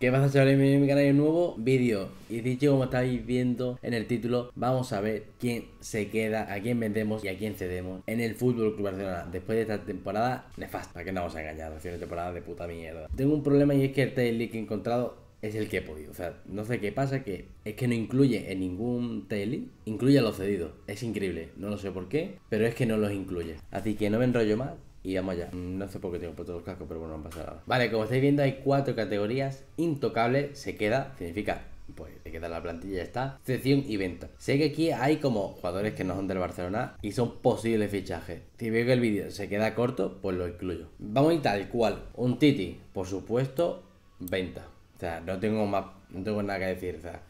¿Qué pasa chavales? Bienvenidos a mi canal de nuevo vídeo Y dicho como estáis viendo en el título Vamos a ver quién se queda, a quién vendemos y a quién cedemos En el Fútbol Club Barcelona Después de esta temporada nefasta Para que no vamos a engañar, ha una temporada de puta mierda Tengo un problema y es que el TLI que he encontrado es el que he podido. O sea, no sé qué pasa, que es que no incluye en ningún tele, incluye a los cedidos. Es increíble, no lo sé por qué, pero es que no los incluye. Así que no me enrollo más, y vamos allá. Mm, no sé por qué tengo todos los cascos, pero bueno, no pasa nada. Vale, como estáis viendo, hay cuatro categorías. Intocable, se queda, significa pues te queda la plantilla ya está. Sección y venta. Sé que aquí hay como jugadores que no son del Barcelona y son posibles fichajes. Si veo que el vídeo se queda corto, pues lo incluyo. Vamos a tal cual. Un Titi, por supuesto, venta. O sea, no tengo más, no tengo nada que decir. O sea,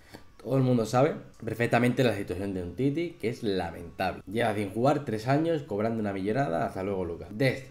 todo el mundo sabe perfectamente la situación de un Titi, que es lamentable. Lleva sin jugar tres años, cobrando una millonada, hasta luego Lucas. Death,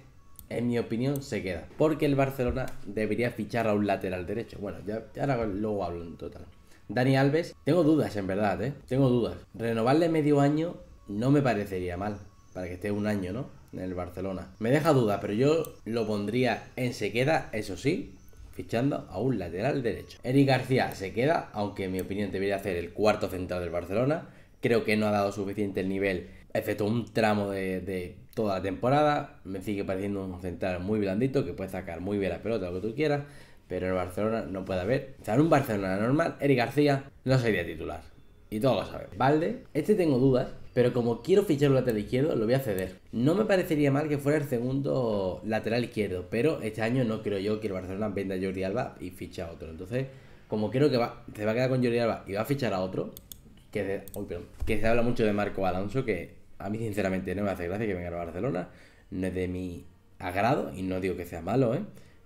en mi opinión, se queda. Porque el Barcelona debería fichar a un lateral derecho. Bueno, ya, ahora luego hablo en total. Dani Alves, tengo dudas en verdad, ¿eh? Tengo dudas. Renovarle medio año no me parecería mal. Para que esté un año, ¿no? En el Barcelona. Me deja duda, pero yo lo pondría en se queda, eso sí. Echando a un lateral derecho. Eric García se queda, aunque en mi opinión debería hacer el cuarto central del Barcelona. Creo que no ha dado suficiente el nivel, excepto un tramo de, toda la temporada. Me sigue pareciendo un central muy blandito, que puede sacar muy bien la pelota, lo que tú quieras. Pero en Barcelona no puede haber. O sea, en un Barcelona normal, Eric García no sería titular. Y todos lo sabemos. Valde, este tengo dudas, pero como quiero fichar un lateral izquierdo, lo voy a ceder. No me parecería mal que fuera el segundo lateral izquierdo, pero este año no creo yo que el Barcelona venda a Jordi Alba y ficha otro. Entonces, como creo que va, se va a quedar con Jordi Alba y va a fichar a otro, que se, que se habla mucho de Marco Alonso, que a mí sinceramente no me hace gracia que venga a Barcelona, no es de mi agrado y no digo que sea malo, ¿eh?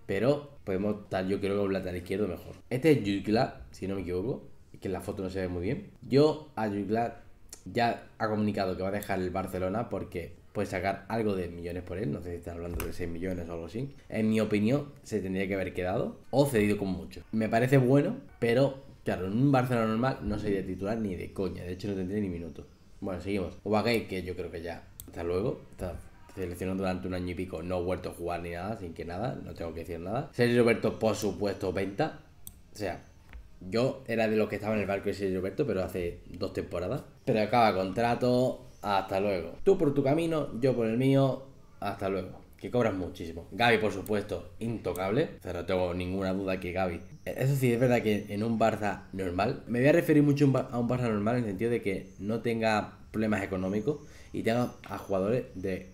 Pero podemos estar, yo creo que un lateral izquierdo mejor. Este es Jukla, si no me equivoco, que en la foto no se ve muy bien. Yo a Jukla ya ha comunicado que va a dejar el Barcelona porque puede sacar algo de millones por él. No sé si está hablando de 6 millones o algo así. En mi opinión, se tendría que haber quedado o cedido con mucho. Me parece bueno, pero claro, en un Barcelona normal no sería titular ni de coña. De hecho, no tendría ni minuto Bueno, seguimos. Gay, que yo creo que ya. Hasta luego. Está seleccionado durante un año y pico, no ha vuelto a jugar ni nada, sin que nada, no tengo que decir nada. Sergio Roberto, por supuesto, venta. O sea, yo era de los que estaba en el barco ese Roberto, pero hace dos temporadas. Pero acaba contrato, hasta luego. Tú por tu camino, yo por el mío, hasta luego. Que cobras muchísimo. Gaby, por supuesto, intocable. O sea, no tengo ninguna duda que Gaby. E, eso sí, es verdad que en un Barça normal, me voy a referir mucho a un Barça normal en el sentido de que no tenga problemas económicos y tenga a jugadores de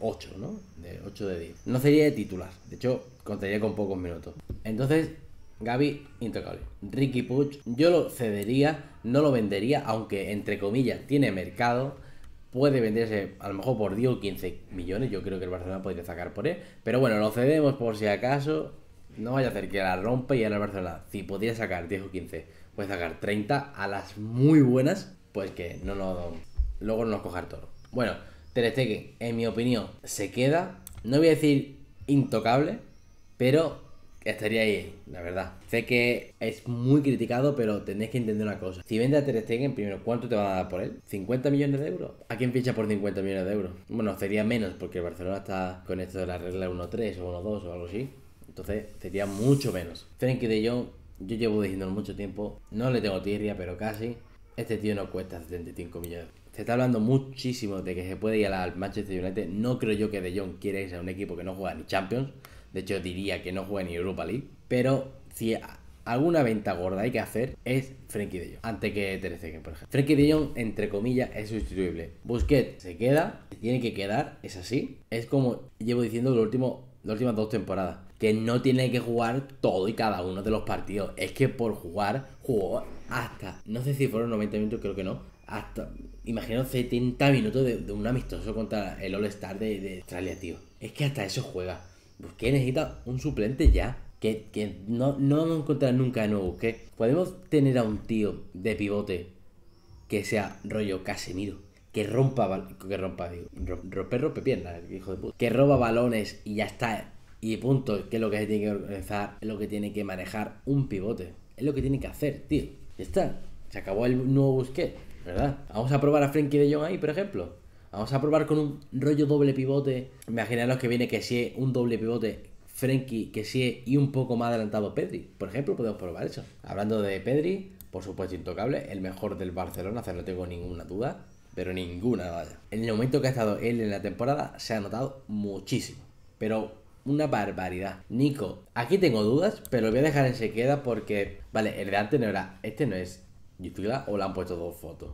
8, ¿no? De 8 de 10. No sería de titular. De hecho, contaría con pocos minutos. Entonces, Gaby, intocable. Ricky Puch, yo lo cedería, no lo vendería, aunque entre comillas tiene mercado. Puede venderse a lo mejor por 10 o 15 millones. Yo creo que el Barcelona podría sacar por él. Pero bueno, lo cedemos por si acaso. No vaya a hacer que la rompa y ahora el Barcelona, si podría sacar 10 o 15, puede sacar 30 a las muy buenas, pues que no lo, Luego no nos cojar todo. Bueno, Ter Stegen, en mi opinión, se queda. No voy a decir intocable, pero estaría ahí, la verdad. Sé que es muy criticado, pero tenéis que entender una cosa. Si vende a Ter Stegen, primero, ¿cuánto te van a dar por él? ¿50 millones de euros? ¿A quién ficha por 50 millones de euros? Bueno, sería menos, porque Barcelona está con esto de la regla 1-3 o 1-2 o algo así. Entonces, sería mucho menos. Frenkie de Jong, yo llevo diciéndolo mucho tiempo, no le tengo tierra, pero casi. Este tío no cuesta 75 millones. Se está hablando muchísimo de que se puede ir al Manchester United. No creo yo que De Jong quiera irse a un equipo que no juega ni Champions. De hecho, diría que no juega ni Europa League. Pero si alguna venta gorda hay que hacer es Frenkie de Jong antes que Ter por ejemplo. Frenkie de Jong entre comillas es sustituible. Busquets se queda, tiene que quedar, es así. Es como llevo diciendo las últimas dos temporadas, que no tiene que jugar todo y cada uno de los partidos. Es que por jugar jugó hasta no sé si fueron 90 minutos, creo que no. Hasta imaginaos 70 minutos de, un amistoso contra el All-Star de, Australia, tío. Es que hasta eso juega. Busqué necesita un suplente ya. Que, no, no vamos a encontrar nunca de nuevo Busqué. Podemos tener a un tío de pivote que sea rollo Casemiro. Que rompa, que rompa, digo, Rompe, rompe piernas, hijo de puta. Que roba balones y ya está. Y punto, que es lo que se tiene que organizar, es lo que tiene que manejar un pivote. Es lo que tiene que hacer, tío. Ya está. Se acabó el nuevo Busquets ¿Verdad? Vamos a probar a Frenkie de Jong ahí, por ejemplo. Vamos a probar con un rollo doble pivote. Imaginaros que viene que si un doble pivote Frenkie, que sí y un poco más adelantado Pedri. Por ejemplo, podemos probar eso. Hablando de Pedri, por supuesto intocable, el mejor del Barcelona, o no tengo ninguna duda, pero ninguna vaya. En el momento que ha estado él en la temporada se ha notado muchísimo, pero una barbaridad. Nico, aquí tengo dudas, pero voy a dejar en se queda porque, vale, el de antes no era, este no es o la han puesto dos fotos.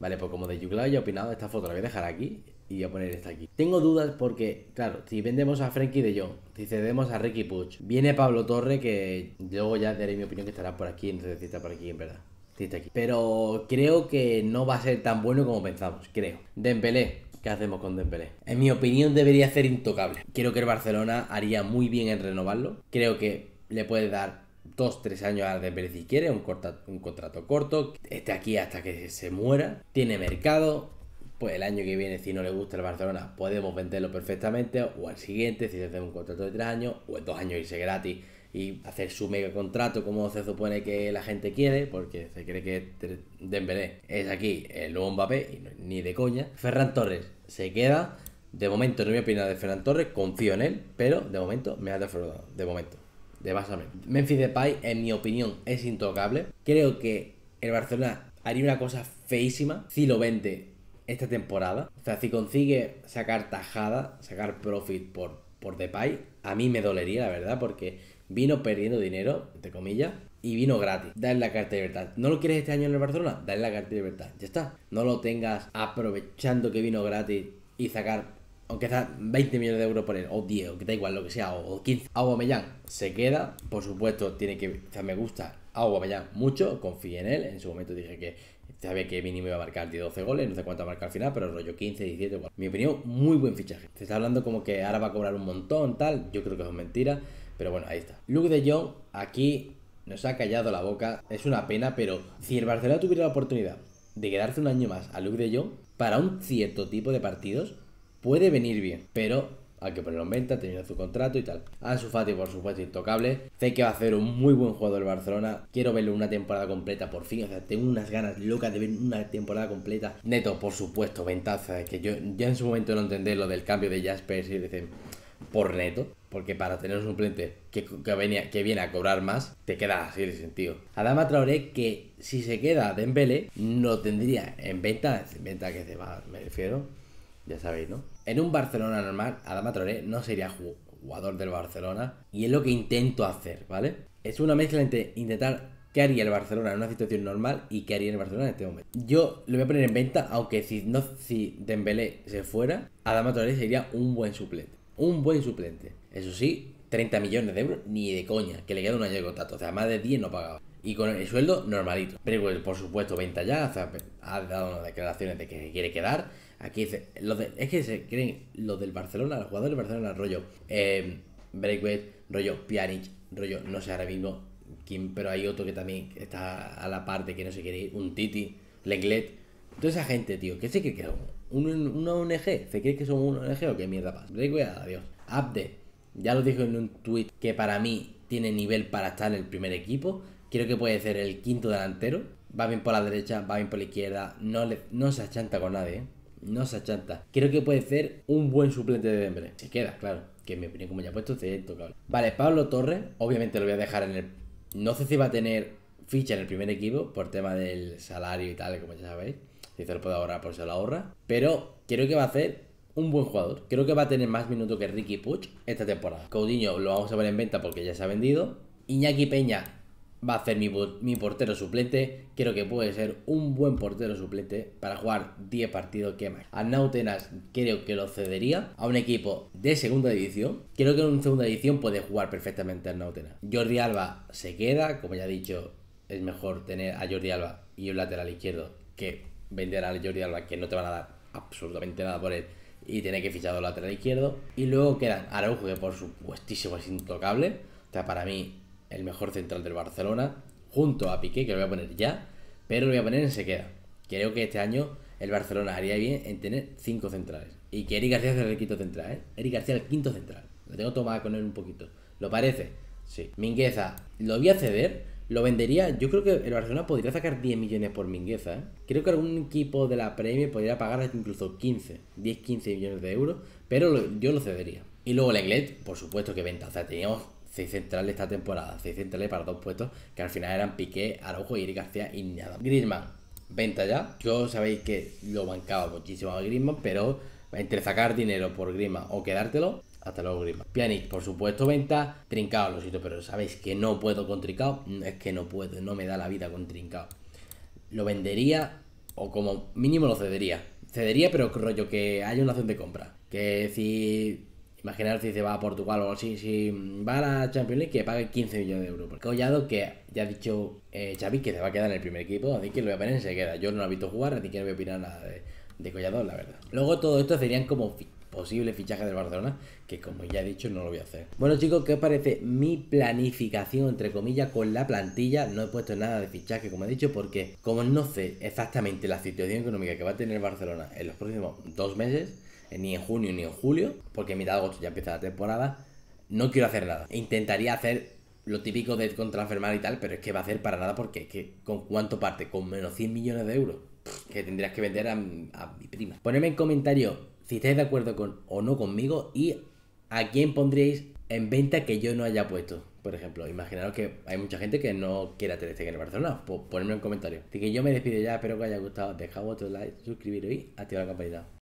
Vale, pues como de Yugla ya he opinado, esta foto la voy a dejar aquí y voy a poner esta aquí. Tengo dudas porque, claro, si vendemos a Frenkie de Jong, si cedemos a Ricky Puch, viene Pablo Torre, que luego ya daré mi opinión que estará por aquí, entonces si está por aquí, en verdad. si aquí. Pero creo que no va a ser tan bueno como pensamos, creo. Dembélé, ¿Qué hacemos con Dembélé? En mi opinión debería ser intocable. Creo que el Barcelona haría muy bien en renovarlo. Creo que le puede dar dos tres años a Dembélé si quiere, un, un contrato corto, esté aquí hasta que se muera, tiene mercado, pues el año que viene, si no le gusta el Barcelona, podemos venderlo perfectamente, o al siguiente, si se hace un contrato de tres años, o en 2 años irse gratis y hacer su mega contrato como se supone que la gente quiere, porque se cree que Dembélé es aquí el nuevo Mbappé, y ni de coña. Ferran Torres se queda, de momento no me a de Ferran Torres, confío en él, pero de momento me ha defraudado, de momento de Basame. Memphis Depay, en mi opinión, es intocable. Creo que el Barcelona haría una cosa feísima si lo vende esta temporada. O sea, si consigue sacar tajada, sacar profit por, por Depay, a mí me dolería, la verdad, porque vino perdiendo dinero, entre comillas, y vino gratis. Dale la carta de libertad. ¿No lo quieres este año en el Barcelona? Dale la carta de libertad. Ya está. No lo tengas aprovechando que vino gratis y sacar aunque sea 20 millones de euros por él, o 10, o que da igual, lo que sea, o, 15. Agua Aubameyang se queda, por supuesto, tiene que, o me gusta Agua Aubameyang mucho, confío en él, en su momento dije que sabía que mínimo iba a marcar 10 12 goles, no sé cuánto marcar al final, pero rollo 15, 17, igual. Mi opinión, muy buen fichaje. Se está hablando como que ahora va a cobrar un montón, tal, yo creo que es mentira, pero bueno, ahí está. Luke de Jong, aquí nos ha callado la boca, es una pena, pero si el Barcelona tuviera la oportunidad de quedarse un año más a Luke de Jong, para un cierto tipo de partidos, puede venir bien, pero hay que ponerlo en venta, Teniendo su contrato y tal. Ansu Fati, por supuesto, intocable. Sé que va a ser un muy buen jugador del Barcelona. Quiero verlo una temporada completa, por fin. O sea, tengo unas ganas locas de ver una temporada completa. Neto, por supuesto, ventaza. Es que yo ya en su momento no entendí lo del cambio de Jasper y dicen por neto, porque para tener un suplente que, venía, que viene a cobrar más, te queda así de sentido. Adama Traoré, que si se queda Dembele, no tendría en venta, en venta que se va, me refiero, ya sabéis, ¿no? En un Barcelona normal, Adama Traoré no sería jugador del Barcelona y es lo que intento hacer, ¿vale? Es una mezcla entre intentar qué haría el Barcelona en una situación normal y qué haría el Barcelona en este momento. Yo lo voy a poner en venta, aunque si, no, si Dembélé se fuera, Adama Traoré sería un buen suplente. Un buen suplente. Eso sí, 30 millones de euros, ni de coña, que le queda un año de contrato. O sea, más de 10 no pagaba. Y con el sueldo normalito. Pero pues, por supuesto, venta ya. ha dado unas declaraciones de que quiere quedar Aquí dice, es que se creen los del Barcelona, los jugadores del Barcelona, rollo eh, em, Breakway, rollo Pjanic, rollo, no sé ahora mismo quién, pero hay otro que también está a la parte que no se quiere ir, un Titi, Lenglet, toda esa gente, tío, ¿Qué se cree que son un, una ONG, se cree que son un ONG o qué mierda pasa. Breakway, adiós. Abde, ya lo dijo en un tweet que para mí tiene nivel para estar en el primer equipo, creo que puede ser el quinto delantero, va bien por la derecha, va bien por la izquierda, no, le, no se achanta con nadie, ¿eh? no se achanta. Creo que puede ser un buen suplente de Dembélé. Se queda, claro. Que en mi opinión, como ya he puesto, es tocable. Vale, Pablo Torres, obviamente lo voy a dejar en el... No sé si va a tener ficha en el primer equipo por tema del salario y tal, como ya sabéis. Si se lo puede ahorrar, pues se lo ahorra. Pero creo que va a ser un buen jugador. Creo que va a tener más minutos que Ricky Puch esta temporada. Coutinho lo vamos a ver en venta porque ya se ha vendido. Iñaki Peña va a ser mi, portero suplente. Creo que puede ser un buen portero suplente para jugar 10 partidos que más. A Nautenas creo que lo cedería a un equipo de segunda edición Creo que en segunda edición puede jugar perfectamente a Nautenas. Jordi Alba se queda, como ya he dicho, es mejor tener a Jordi Alba y un lateral izquierdo que vender a Jordi Alba, que no te van a dar absolutamente nada por él. Y tener que fichar al lateral izquierdo. Y luego quedan Araujo, que por supuestísimo es intocable. O sea, para mí el mejor central del Barcelona, junto a Piqué, que lo voy a poner ya, pero lo voy a poner en sequedad. Creo que este año el Barcelona haría bien en tener cinco centrales. Y que Eric García es el quinto central, ¿eh? Eric García el quinto central. Lo tengo tomado con él un poquito. ¿Lo parece? Sí. Mingueza, lo voy a ceder, lo vendería. Yo creo que el Barcelona podría sacar 10 millones por Mingueza. ¿eh? Creo que algún equipo de la Premier podría pagar incluso 15, 10, 15 millones de euros, pero yo lo cedería. Y luego Leglet, por supuesto que venta. O sea, teníamos seis centrales esta temporada, seis centrales para dos puestos, que al final eran Piqué, Araujo y García y nada. Griezmann, venta ya. Yo sabéis que lo bancaba muchísimo a Griezmann, pero entre sacar dinero por Griezmann o quedártelo, hasta luego Griezmann. Pjanic, por supuesto, venta. trincado lo siento, pero sabéis que no puedo con Trincao. Es que no puedo, no me da la vida con Trincao. Lo vendería o como mínimo lo cedería. Cedería, pero rollo que haya una opción de compra. Que si Imaginaros, se va a Portugal o Si va a la Champions League, que pague 15 millones de euros. Collado, que ya ha dicho eh, Xavi que se va a quedar en el primer equipo, así que lo voy a poner en se queda. Yo no lo he visto jugar, ni que no voy a opinar nada de, Collado, la verdad. Luego todo esto serían como posible posibles fichajes del Barcelona, que como ya he dicho, no lo voy a hacer. Bueno chicos, ¿qué os parece mi planificación, entre comillas, con la plantilla? No he puesto nada de fichaje, como he dicho, porque como no sé exactamente la situación económica que va a tener Barcelona en los próximos dos meses ni en junio ni en julio, porque en mitad agosto ya empieza la temporada, no quiero hacer nada. Intentaría hacer lo típico de contrafermar y tal, pero es que va a hacer para nada porque es que con cuánto parte, con menos 100 millones de euros que tendrías que vender a, mi prima. Ponedme en comentario si estáis de acuerdo con o no conmigo y a quién pondríais en venta que yo no haya puesto. Por ejemplo, imaginaros que hay mucha gente que no quiere tener que en en Barcelona. Pues ponedme en comentario. Así que yo me despido ya, espero que os haya gustado. Dejad vuestro like, suscribiros y activad la campanita.